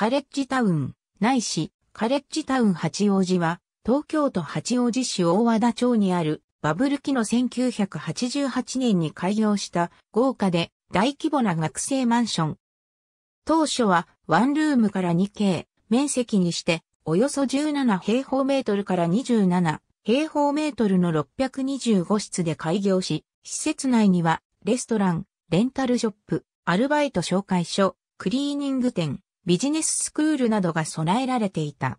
カレッジタウン、ないし、カレッジタウン八王子は、東京都八王子市大和田町にある、バブル期の1988年に開業した豪華で大規模な学生マンション。当初はワンルームから 2K 面積にしておよそ17平方メートルから27平方メートルの625室で開業し、施設内にはレストラン、レンタルショップ、アルバイト紹介所、クリーニング店、ビジネススクールなどが備えられていた。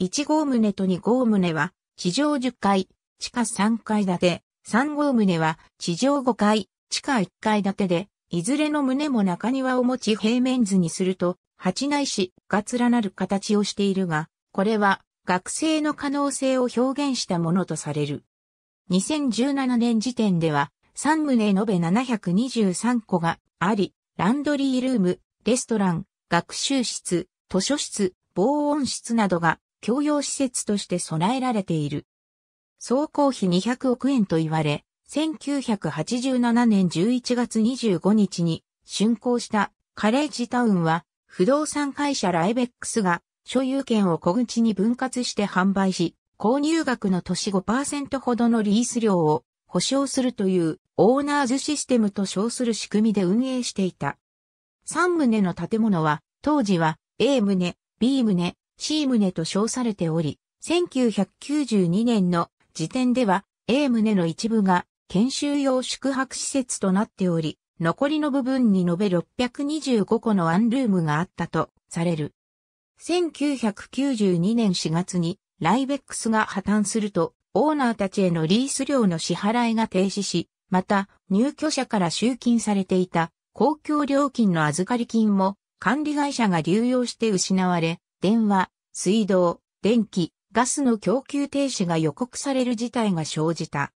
1号棟と2号棟は地上10階、地下3階建て、3号棟は地上5階、地下1階建てで、いずれの棟も中庭を持ち平面図にすると、八内市が連なる形をしているが、これは学生の可能性を表現したものとされる。2017年時点では、3棟延べ723個があり、ランドリールーム、レストラン、学習室、図書室、防音室などが共用施設として備えられている。総工費200億円と言われ、1987年11月25日に竣工したカレッジタウンは不動産会社ライベックスが所有権を小口に分割して販売し、購入額の年5%ほどのリース料を保証するというオーナーズシステムと称する仕組みで運営していた。3棟の建物は、当時は A 棟、B 棟、C 棟と称されており、1992年の時点では A 棟の一部が研修用宿泊施設となっており、残りの部分に延べ625個のワンルームがあったとされる。1992年4月にライベックスが破綻すると、オーナーたちへのリース料の支払いが停止し、また入居者から集金されていた公共料金の預かり金も管理会社が流用して失われ、電話、水道、電気、ガスの供給停止が予告される事態が生じた。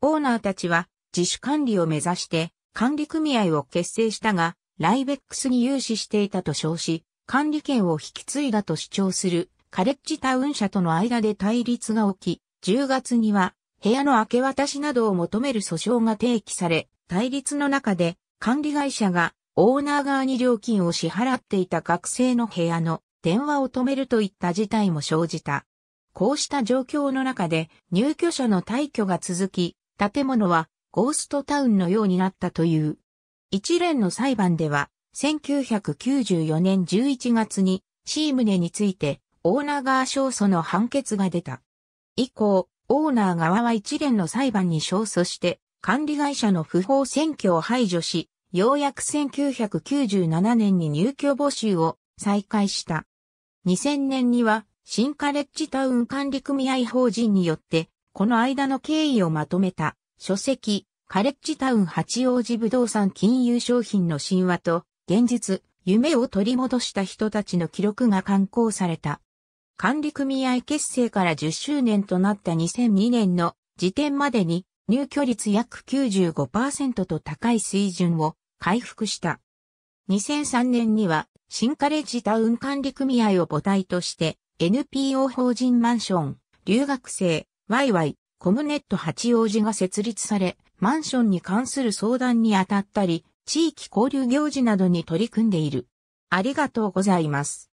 オーナーたちは自主管理を目指して管理組合を結成したが、ライベックスに融資していたと称し、管理権を引き継いだと主張するカレッジタウン社との間で対立が起き、10月には部屋の明け渡しなどを求める訴訟が提起され、対立の中で管理会社がオーナー側に料金を支払っていた学生の部屋の電話を止めるといった事態も生じた。こうした状況の中で入居者の退去が続き、建物はゴーストタウンのようになったという。一連の裁判では、1994年11月にームネについてオーナー側勝訴の判決が出た。以降、オーナー側は一連の裁判に勝訴して、管理会社の不法占拠を排除し、ようやく1997年に入居募集を再開した。2000年には新カレッジタウン管理組合法人によって、この間の経緯をまとめた書籍、カレッジタウン八王子不動産金融商品の神話と、現実、夢を取り戻した人たちの記録が刊行された。管理組合結成から10周年となった2002年の時点までに入居率約95%と高い水準を回復した。2003年には、新カレッジタウン管理組合を母体として、NPO 法人マンション、留学生、ワイ、コムネット八王子が設立され、マンションに関する相談に当たったり、地域交流行事などに取り組んでいる。ありがとうございます。